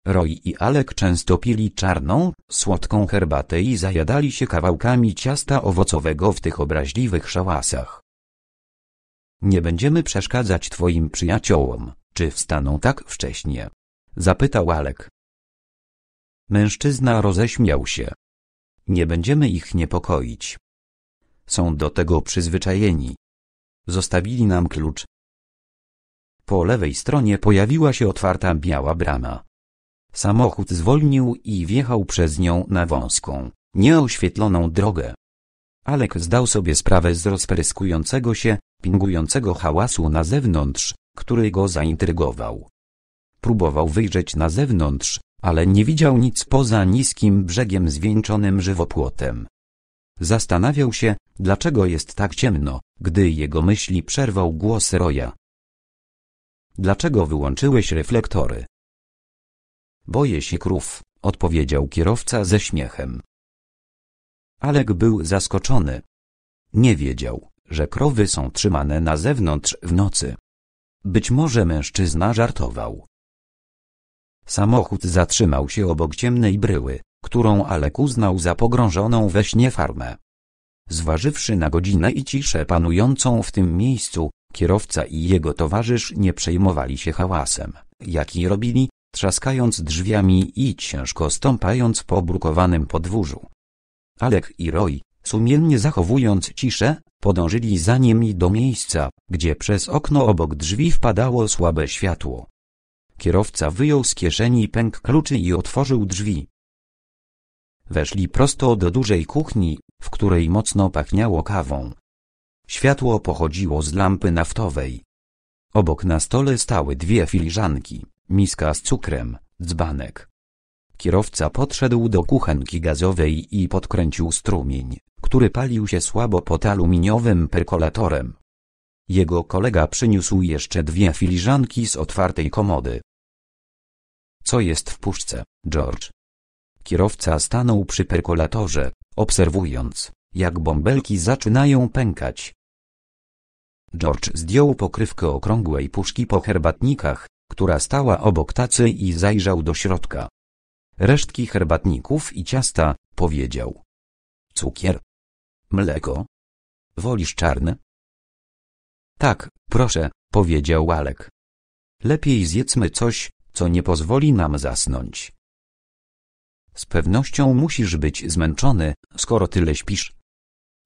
Roy i Alek często pili czarną, słodką herbatę i zajadali się kawałkami ciasta owocowego w tych obraźliwych szałasach. Nie będziemy przeszkadzać twoim przyjaciołom, czy wstaną tak wcześnie? Zapytał Alek. Mężczyzna roześmiał się. Nie będziemy ich niepokoić. Są do tego przyzwyczajeni. Zostawili nam klucz, po lewej stronie pojawiła się otwarta biała brama. Samochód zwolnił i wjechał przez nią na wąską, nieoświetloną drogę. Alek zdał sobie sprawę z rozpryskującego się, pingującego hałasu na zewnątrz, który go zaintrygował. Próbował wyjrzeć na zewnątrz, ale nie widział nic poza niskim brzegiem zwieńczonym żywopłotem. Zastanawiał się, dlaczego jest tak ciemno, gdy jego myśli przerwał głos Roja. Dlaczego wyłączyłeś reflektory? Boję się krów, odpowiedział kierowca ze śmiechem. Alek był zaskoczony. Nie wiedział, że krowy są trzymane na zewnątrz w nocy. Być może mężczyzna żartował. Samochód zatrzymał się obok ciemnej bryły, którą Alek uznał za pogrążoną we śnie farmę. Zważywszy na godzinę i ciszę panującą w tym miejscu, Kierowca i jego towarzysz nie przejmowali się hałasem, jaki robili, trzaskając drzwiami i ciężko stąpając po brukowanym podwórzu. Alek i Roy, sumiennie zachowując ciszę, podążyli za nimi do miejsca, gdzie przez okno obok drzwi wpadało słabe światło. Kierowca wyjął z kieszeni pęk kluczy i otworzył drzwi. Weszli prosto do dużej kuchni, w której mocno pachniało kawą. Światło pochodziło z lampy naftowej. Obok na stole stały dwie filiżanki, miska z cukrem, dzbanek. Kierowca podszedł do kuchenki gazowej i podkręcił strumień, który palił się słabo pod aluminiowym perkolatorem. Jego kolega przyniósł jeszcze dwie filiżanki z otwartej komody. Co jest w puszce, George? Kierowca stanął przy perkolatorze, obserwując, jak bąbelki zaczynają pękać. George zdjął pokrywkę okrągłej puszki po herbatnikach, która stała obok tacy i zajrzał do środka. Resztki herbatników i ciasta, powiedział. Cukier? Mleko? Wolisz czarne? Tak, proszę, powiedział Alek. Lepiej zjedzmy coś, co nie pozwoli nam zasnąć. Z pewnością musisz być zmęczony, skoro tyle śpisz.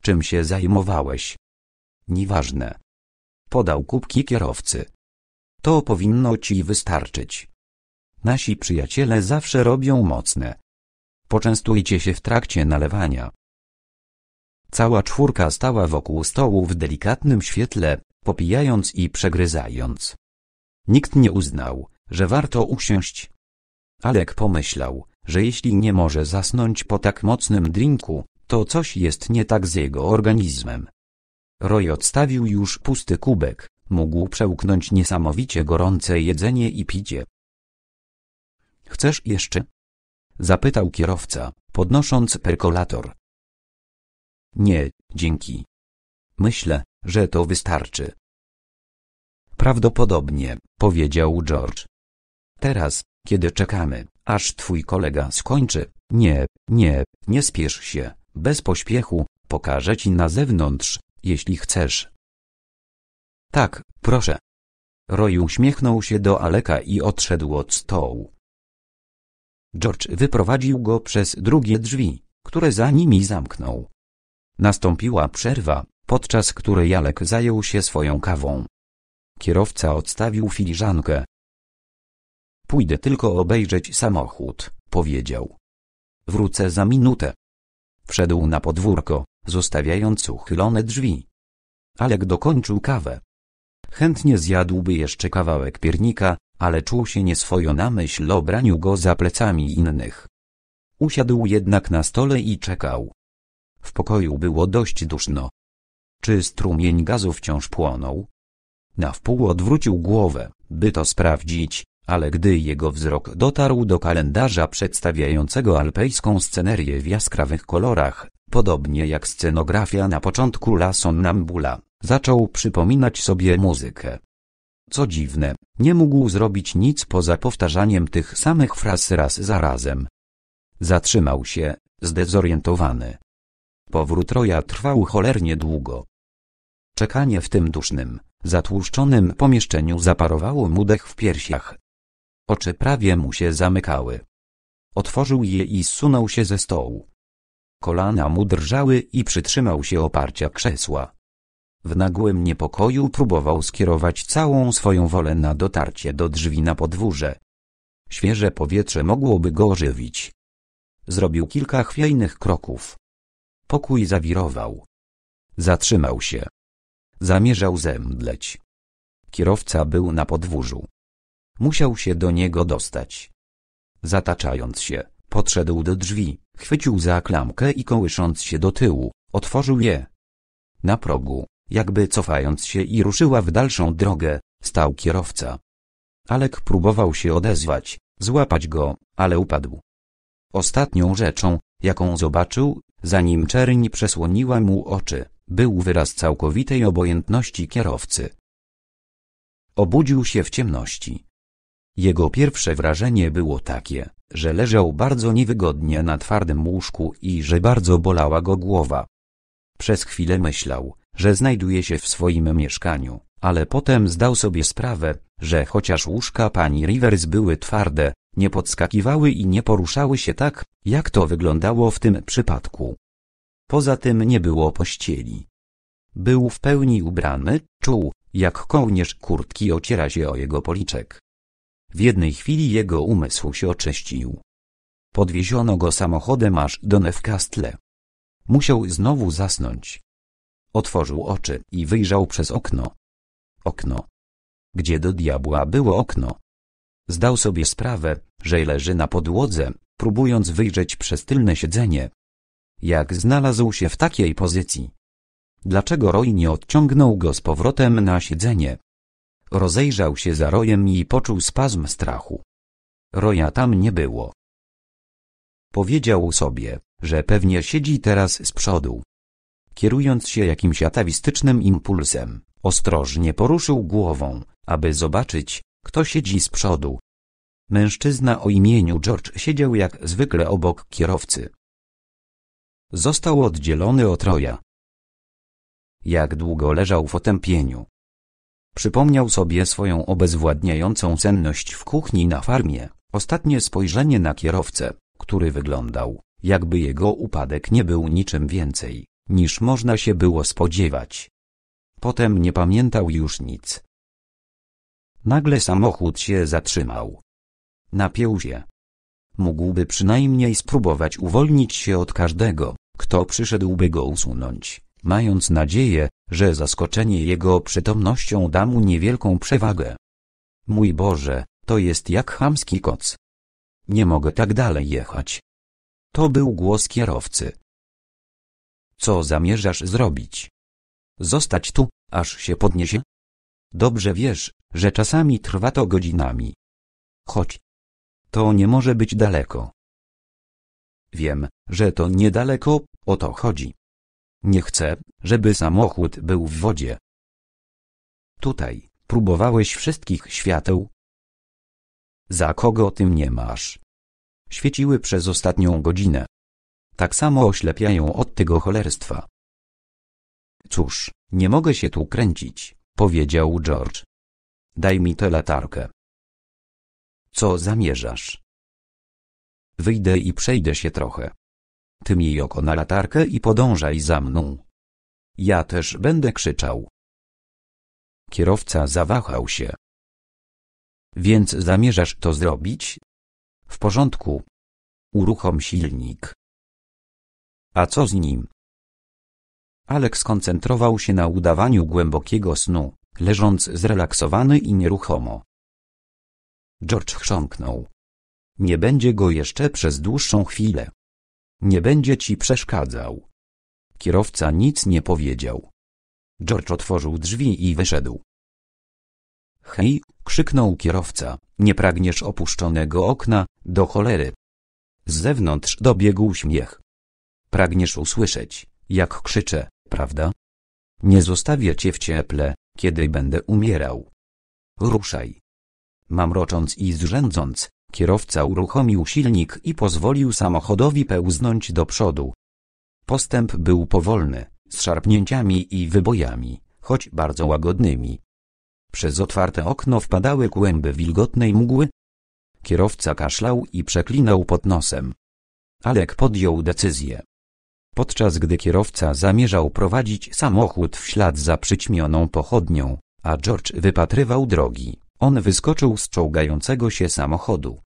Czym się zajmowałeś? Nieważne. Podał kubki kierowcy. To powinno ci wystarczyć. Nasi przyjaciele zawsze robią mocne. Poczęstujcie się w trakcie nalewania. Cała czwórka stała wokół stołu w delikatnym świetle, popijając i przegryzając. Nikt nie uznał, że warto usiąść. Alek pomyślał, że jeśli nie może zasnąć po tak mocnym drinku, to coś jest nie tak z jego organizmem. Roy odstawił już pusty kubek, mógł przełknąć niesamowicie gorące jedzenie i picie. Chcesz jeszcze? Zapytał kierowca, podnosząc perkolator. Nie, dzięki. Myślę, że to wystarczy. Prawdopodobnie, powiedział George. Teraz, kiedy czekamy, aż twój kolega skończy, nie, nie, nie spiesz się, bez pośpiechu, pokażę ci na zewnątrz, jeśli chcesz. Tak, proszę. Roy uśmiechnął się do Aleka i odszedł od stołu. George wyprowadził go przez drugie drzwi, które za nimi zamknął. Nastąpiła przerwa, podczas której Jalek zajął się swoją kawą. Kierowca odstawił filiżankę. Pójdę tylko obejrzeć samochód, powiedział. Wrócę za minutę. Wszedł na podwórko zostawiając uchylone drzwi. Alek dokończył kawę. Chętnie zjadłby jeszcze kawałek piernika, ale czuł się nieswojo na myśl o braniu go za plecami innych. Usiadł jednak na stole i czekał. W pokoju było dość duszno. Czy strumień gazu wciąż płonął? Na wpół odwrócił głowę, by to sprawdzić, ale gdy jego wzrok dotarł do kalendarza przedstawiającego alpejską scenerię w jaskrawych kolorach, Podobnie jak scenografia na początku La Sonnambula, zaczął przypominać sobie muzykę. Co dziwne, nie mógł zrobić nic poza powtarzaniem tych samych fraz raz za razem. Zatrzymał się, zdezorientowany. Powrót Roja trwał cholernie długo. Czekanie w tym dusznym, zatłuszczonym pomieszczeniu zaparowało mu dech w piersiach. Oczy prawie mu się zamykały. Otworzył je i zsunął się ze stołu. Kolana mu drżały i przytrzymał się oparcia krzesła. W nagłym niepokoju próbował skierować całą swoją wolę na dotarcie do drzwi na podwórze. Świeże powietrze mogłoby go ożywić. Zrobił kilka chwiejnych kroków. Pokój zawirował. Zatrzymał się. Zamierzał zemdleć. Kierowca był na podwórzu. Musiał się do niego dostać. Zataczając się, podszedł do drzwi. Chwycił za klamkę i kołysząc się do tyłu, otworzył je. Na progu, jakby cofając się i ruszyła w dalszą drogę, stał kierowca. Alek próbował się odezwać, złapać go, ale upadł. Ostatnią rzeczą, jaką zobaczył, zanim czerń przesłoniła mu oczy, był wyraz całkowitej obojętności kierowcy. Obudził się w ciemności. Jego pierwsze wrażenie było takie, że leżał bardzo niewygodnie na twardym łóżku i że bardzo bolała go głowa. Przez chwilę myślał, że znajduje się w swoim mieszkaniu, ale potem zdał sobie sprawę, że chociaż łóżka pani Rivers były twarde, nie podskakiwały i nie poruszały się tak, jak to wyglądało w tym przypadku. Poza tym nie było pościeli. Był w pełni ubrany, czuł, jak kołnierz kurtki ociera się o jego policzek. W jednej chwili jego umysł się oczyścił. Podwieziono go samochodem aż do Newcastle. Musiał znowu zasnąć. Otworzył oczy i wyjrzał przez okno. Okno. Gdzie do diabła było okno? Zdał sobie sprawę, że leży na podłodze, próbując wyjrzeć przez tylne siedzenie. Jak znalazł się w takiej pozycji? Dlaczego Roy nie odciągnął go z powrotem na siedzenie? Rozejrzał się za rojem i poczuł spazm strachu. Roja tam nie było. Powiedział sobie, że pewnie siedzi teraz z przodu. Kierując się jakimś atawistycznym impulsem, ostrożnie poruszył głową, aby zobaczyć, kto siedzi z przodu. Mężczyzna o imieniu George siedział jak zwykle obok kierowcy. Został oddzielony od roja. Jak długo leżał w otępieniu, Przypomniał sobie swoją obezwładniającą senność w kuchni na farmie, ostatnie spojrzenie na kierowcę, który wyglądał, jakby jego upadek nie był niczym więcej, niż można się było spodziewać. Potem nie pamiętał już nic. Nagle samochód się zatrzymał. Na się. Mógłby przynajmniej spróbować uwolnić się od każdego, kto przyszedłby go usunąć, mając nadzieję, że zaskoczenie jego przytomnością da mu niewielką przewagę. Mój Boże, to jest jak chamski koc. Nie mogę tak dalej jechać. To był głos kierowcy. Co zamierzasz zrobić? Zostać tu, aż się podniesie? Dobrze wiesz, że czasami trwa to godzinami. Chodź. To nie może być daleko. Wiem, że to niedaleko, o to chodzi. Nie chcę, żeby samochód był w wodzie. Tutaj, próbowałeś wszystkich świateł? Za kogo ty mnie masz? Świeciły przez ostatnią godzinę. Tak samo oślepiają od tego cholerstwa. Cóż, nie mogę się tu kręcić, powiedział George. Daj mi tę latarkę. Co zamierzasz? Wyjdę i przejdę się trochę. Ty miej oko na latarkę i podążaj za mną. Ja też będę krzyczał. Kierowca zawahał się. Więc zamierzasz to zrobić? W porządku. Uruchom silnik. A co z nim? Alek skoncentrował się na udawaniu głębokiego snu, leżąc zrelaksowany i nieruchomo. George chrząknął. Nie będzie go jeszcze przez dłuższą chwilę. Nie będzie ci przeszkadzał. Kierowca nic nie powiedział. George otworzył drzwi i wyszedł. Hej, krzyknął kierowca, nie pragniesz opuszczonego okna, do cholery. Z zewnątrz dobiegł śmiech. Pragniesz usłyszeć, jak krzyczę, prawda? Nie zostawię cię w cieple, kiedy będę umierał. Ruszaj. Mamrocząc i zrzędząc, Kierowca uruchomił silnik i pozwolił samochodowi pełznąć do przodu. Postęp był powolny, z szarpnięciami i wybojami, choć bardzo łagodnymi. Przez otwarte okno wpadały kłęby wilgotnej mgły. Kierowca kaszlał i przeklinał pod nosem. Alek podjął decyzję. Podczas gdy kierowca zamierzał prowadzić samochód w ślad za przyćmioną pochodnią, a George wypatrywał drogi, on wyskoczył z czołgającego się samochodu.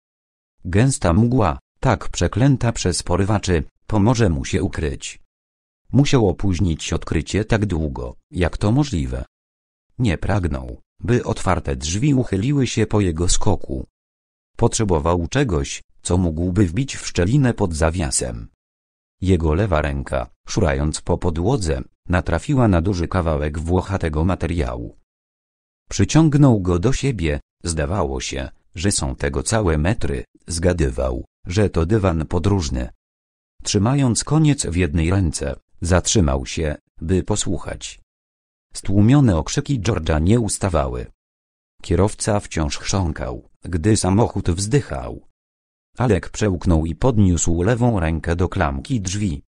Gęsta mgła, tak przeklęta przez porywaczy, pomoże mu się ukryć. Musiał opóźnić odkrycie tak długo, jak to możliwe. Nie pragnął, by otwarte drzwi uchyliły się po jego skoku. Potrzebował czegoś, co mógłby wbić w szczelinę pod zawiasem. Jego lewa ręka, szurając po podłodze, natrafiła na duży kawałek włochatego materiału. Przyciągnął go do siebie, zdawało się, że są tego całe metry, zgadywał, że to dywan podróżny. Trzymając koniec w jednej ręce, zatrzymał się, by posłuchać. Stłumione okrzyki George'a nie ustawały. Kierowca wciąż chrząkał, gdy samochód wzdychał. Alek przełknął i podniósł lewą rękę do klamki drzwi.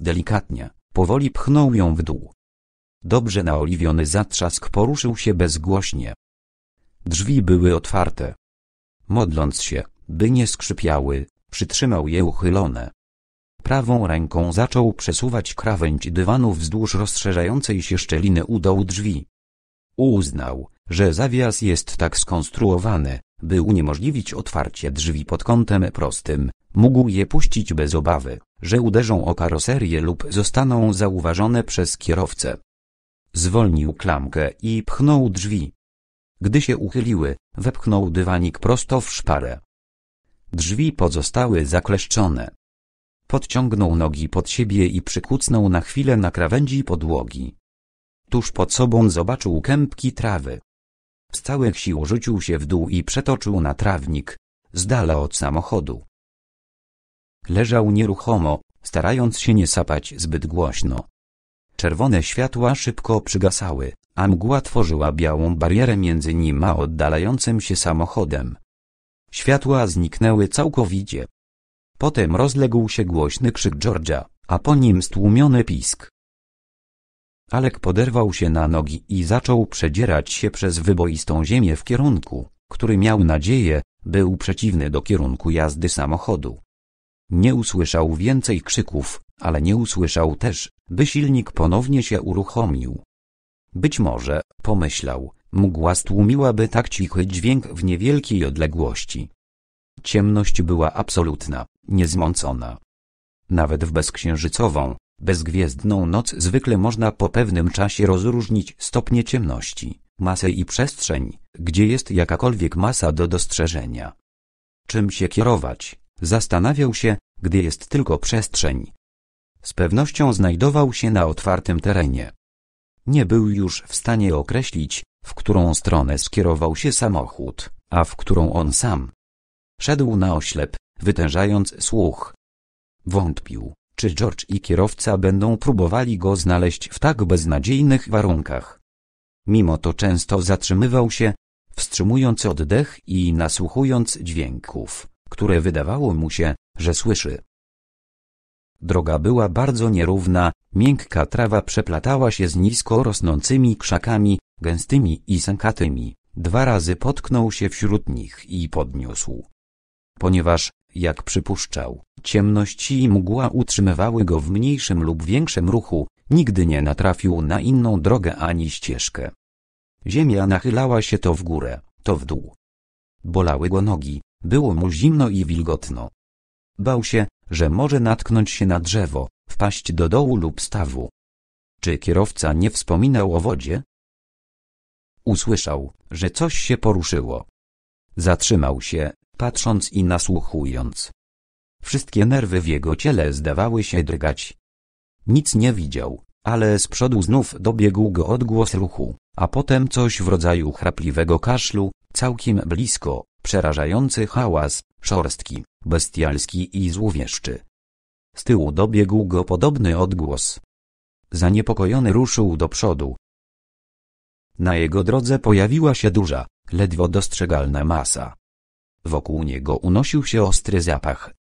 Delikatnie, powoli pchnął ją w dół. Dobrze naoliwiony zatrzask poruszył się bezgłośnie. Drzwi były otwarte modląc się, by nie skrzypiały, przytrzymał je uchylone. Prawą ręką zaczął przesuwać krawędź dywanu wzdłuż rozszerzającej się szczeliny u dołu drzwi. Uznał, że zawias jest tak skonstruowany, by uniemożliwić otwarcie drzwi pod kątem prostym, mógł je puścić bez obawy, że uderzą o karoserię lub zostaną zauważone przez kierowcę. Zwolnił klamkę i pchnął drzwi. Gdy się uchyliły, wepchnął dywanik prosto w szparę. Drzwi pozostały zakleszczone. Podciągnął nogi pod siebie i przykucnął na chwilę na krawędzi podłogi. Tuż pod sobą zobaczył kępki trawy. Z całych sił rzucił się w dół i przetoczył na trawnik, z dala od samochodu. Leżał nieruchomo, starając się nie sapać zbyt głośno. Czerwone światła szybko przygasały a mgła tworzyła białą barierę między nim a oddalającym się samochodem. Światła zniknęły całkowicie. Potem rozległ się głośny krzyk George'a, a po nim stłumiony pisk. Alek poderwał się na nogi i zaczął przedzierać się przez wyboistą ziemię w kierunku, który miał nadzieję, był przeciwny do kierunku jazdy samochodu. Nie usłyszał więcej krzyków, ale nie usłyszał też, by silnik ponownie się uruchomił. Być może, pomyślał, mgła stłumiłaby tak cichy dźwięk w niewielkiej odległości. Ciemność była absolutna, niezmącona. Nawet w bezksiężycową, bezgwiezdną noc zwykle można po pewnym czasie rozróżnić stopnie ciemności, masę i przestrzeń, gdzie jest jakakolwiek masa do dostrzeżenia. Czym się kierować? Zastanawiał się, gdy jest tylko przestrzeń. Z pewnością znajdował się na otwartym terenie. Nie był już w stanie określić, w którą stronę skierował się samochód, a w którą on sam. Szedł na oślep, wytężając słuch. Wątpił, czy George i kierowca będą próbowali go znaleźć w tak beznadziejnych warunkach. Mimo to często zatrzymywał się, wstrzymując oddech i nasłuchując dźwięków, które wydawało mu się, że słyszy. Droga była bardzo nierówna, Miękka trawa przeplatała się z nisko rosnącymi krzakami, gęstymi i sękatymi. Dwa razy potknął się wśród nich i podniósł. Ponieważ, jak przypuszczał, ciemność i mgła utrzymywały go w mniejszym lub większym ruchu, nigdy nie natrafił na inną drogę ani ścieżkę. Ziemia nachylała się to w górę, to w dół. Bolały go nogi, było mu zimno i wilgotno. Bał się, że może natknąć się na drzewo, wpaść do dołu lub stawu. Czy kierowca nie wspominał o wodzie? Usłyszał, że coś się poruszyło. Zatrzymał się, patrząc i nasłuchując. Wszystkie nerwy w jego ciele zdawały się drgać. Nic nie widział, ale z przodu znów dobiegł go odgłos ruchu, a potem coś w rodzaju chrapliwego kaszlu, całkiem blisko. Przerażający hałas, szorstki, bestialski i złowieszczy. Z tyłu dobiegł go podobny odgłos. Zaniepokojony ruszył do przodu. Na jego drodze pojawiła się duża, ledwo dostrzegalna masa. Wokół niego unosił się ostry zapach.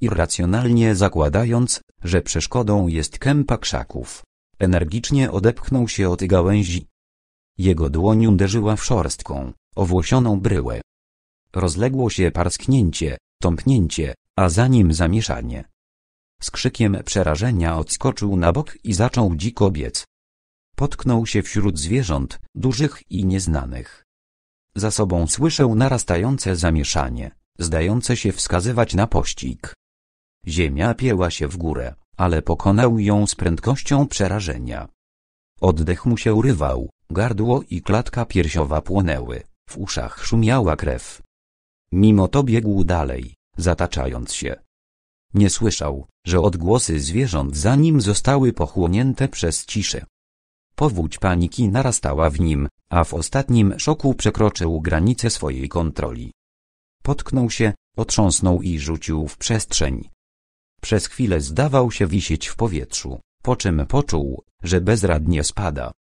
Irracjonalnie zakładając, że przeszkodą jest kępa krzaków, energicznie odepchnął się od gałęzi. Jego dłoń uderzyła w szorstką, owłosioną bryłę, Rozległo się parsknięcie, tąpnięcie, a za nim zamieszanie. Z krzykiem przerażenia odskoczył na bok i zaczął dziko biec. Potknął się wśród zwierząt, dużych i nieznanych. Za sobą słyszał narastające zamieszanie, zdające się wskazywać na pościg. Ziemia pięła się w górę, ale pokonał ją z prędkością przerażenia. Oddech mu się urywał, gardło i klatka piersiowa płonęły, w uszach szumiała krew. Mimo to biegł dalej, zataczając się. Nie słyszał, że odgłosy zwierząt za nim zostały pochłonięte przez ciszę. Powódź paniki narastała w nim, a w ostatnim szoku przekroczył granice swojej kontroli. Potknął się, otrząsnął i rzucił w przestrzeń. Przez chwilę zdawał się wisieć w powietrzu, po czym poczuł, że bezradnie spada.